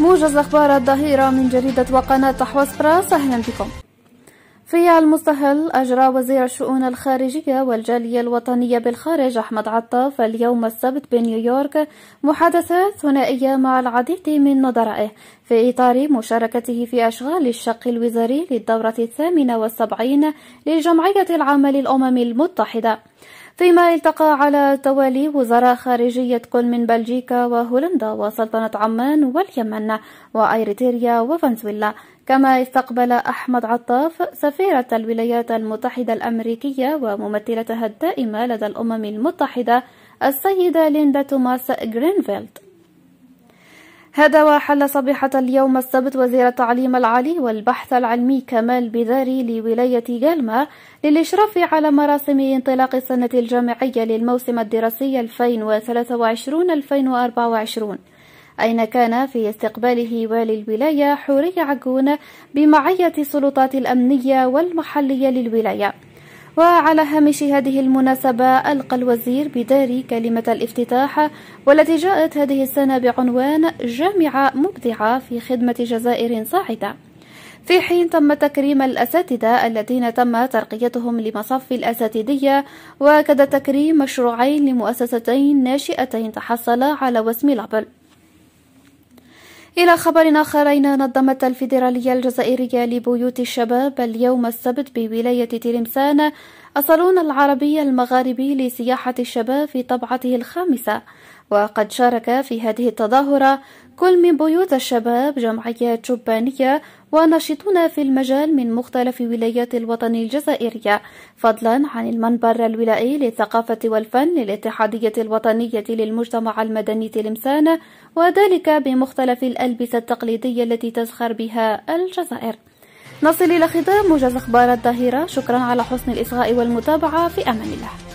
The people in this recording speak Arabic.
موجز أخبار الظهيرة من جريدة وقناة براس أهلا بكم في المستهل أجرى وزير الشؤون الخارجية والجالية الوطنية بالخارج أحمد عطاف اليوم السبت بنيويورك محادثات ثنائية مع العديد من نظرائه في إطار مشاركته في أشغال الشق الوزاري للدورة الثامنة والسبعين للجمعية العامة للأمم المتحدة فيما التقى على توالي وزراء خارجية كل من بلجيكا وهولندا وسلطنة عمان واليمن وأيريتريا وفنزويلا كما استقبل أحمد عطاف سفيرة الولايات المتحدة الأمريكية وممثلتها الدائمة لدى الأمم المتحدة السيدة ليندا توماس جرينفيلد هذا وحل صبيحة اليوم السبت وزير التعليم العالي والبحث العلمي كمال بذاري لولاية جالما للإشراف على مراسم انطلاق السنة الجامعية للموسم الدراسي 2023-2024 أين كان في استقباله والي الولاية حوري عجون بمعية السلطات الأمنية والمحلية للولاية وعلى هامش هذه المناسبة ألقى الوزير بداري كلمة الافتتاح والتي جاءت هذه السنة بعنوان جامعة مبدعة في خدمة جزائر صاعدة في حين تم تكريم الأساتذة الذين تم ترقيتهم لمصف الأساتذية وكذا تكريم مشروعين لمؤسستين ناشئتين تحصلا على وسم لابل إلى خبر آخرين نظمت الفيدرالية الجزائرية لبيوت الشباب اليوم السبت بولاية تلمسان الصالون العربي المغاربي لسياحة الشباب في طبعته الخامسة وقد شارك في هذه التظاهرة كل من بيوت الشباب جمعيات شبانية وناشطون في المجال من مختلف ولايات الوطن الجزائرية فضلا عن المنبر الولائي للثقافة والفن للاتحادية الوطنية للمجتمع المدني تلمسان وذلك بمختلف الألبسة التقليدية التي تزخر بها الجزائر نصل إلى ختام موجز أخبار الظهيرة شكرا على حسن الإصغاء والمتابعة في أمان الله